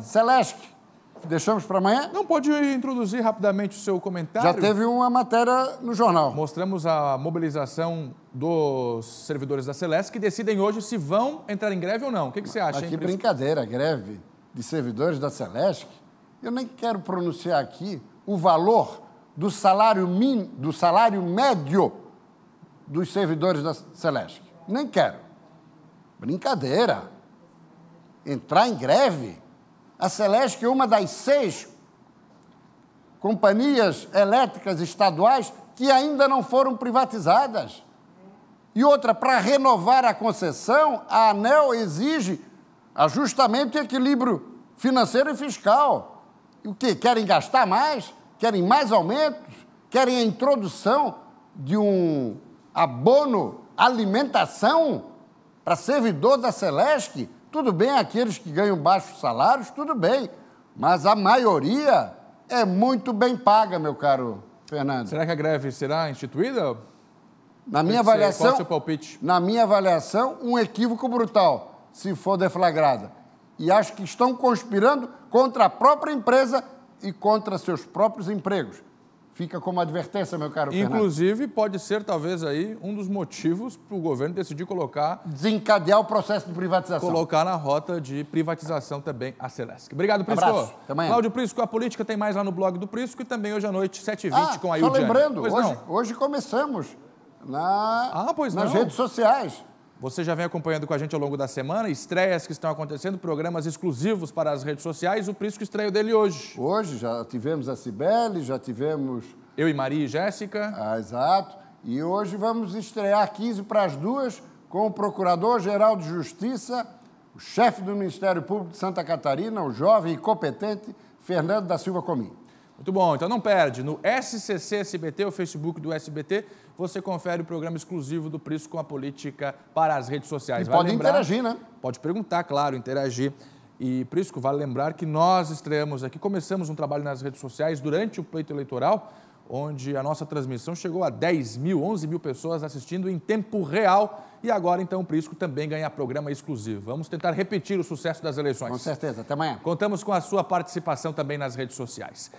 Celeste, deixamos para amanhã? Não, pode introduzir rapidamente o seu comentário. Já teve uma matéria no jornal. Mostramos a mobilização dos servidores da Celeste que decidem hoje se vão entrar em greve ou não. O que, que você acha? Mas que hein, brincadeira, greve de servidores da Celeste. Eu nem quero pronunciar aqui o valor do salário, min, do salário médio dos servidores da Celeste. Nem quero. Brincadeira. Entrar em greve? a Celeste, é uma das seis companhias elétricas estaduais que ainda não foram privatizadas. E outra, para renovar a concessão, a ANEL exige ajustamento e equilíbrio financeiro e fiscal. E o que? Querem gastar mais? Querem mais aumentos? Querem a introdução de um abono alimentação para servidor da Celeste? Tudo bem, aqueles que ganham baixos salários, tudo bem, mas a maioria é muito bem paga, meu caro Fernando. Será que a greve será instituída? Na minha avaliação, qual é o seu palpite? na minha avaliação, um equívoco brutal, se for deflagrada. E acho que estão conspirando contra a própria empresa e contra seus próprios empregos. Fica como advertência, meu caro Inclusive, Fernando. pode ser talvez aí um dos motivos para o governo decidir colocar... Desencadear o processo de privatização. Colocar na rota de privatização também a Celesc. Obrigado, Prisco. Abraço. Até amanhã. Cláudio Prisco, a política tem mais lá no blog do Prisco e também hoje à noite, 7h20, ah, com a Ildiane. só lembrando, hoje, hoje, começamos na, ah, nas não. redes sociais. Você já vem acompanhando com a gente ao longo da semana, estreias que estão acontecendo, programas exclusivos para as redes sociais, o Prisco estreio dele hoje. Hoje já tivemos a Cibele, já tivemos... Eu e Maria e Jéssica. Ah, exato. E hoje vamos estrear 15 para as duas com o Procurador-Geral de Justiça, o chefe do Ministério Público de Santa Catarina, o jovem e competente Fernando da Silva Comim. Muito bom, então não perde. No SCC SBT, o Facebook do SBT, você confere o programa exclusivo do Preço com a Política para as redes sociais. pode lembrar, interagir, né? Pode perguntar, claro, interagir. E Prisco, vale lembrar que nós estreamos aqui, começamos um trabalho nas redes sociais durante o pleito eleitoral, onde a nossa transmissão chegou a 10 mil, 11 mil pessoas assistindo em tempo real. E agora, então, o Prisco também ganha programa exclusivo. Vamos tentar repetir o sucesso das eleições. Com certeza, até amanhã. Contamos com a sua participação também nas redes sociais.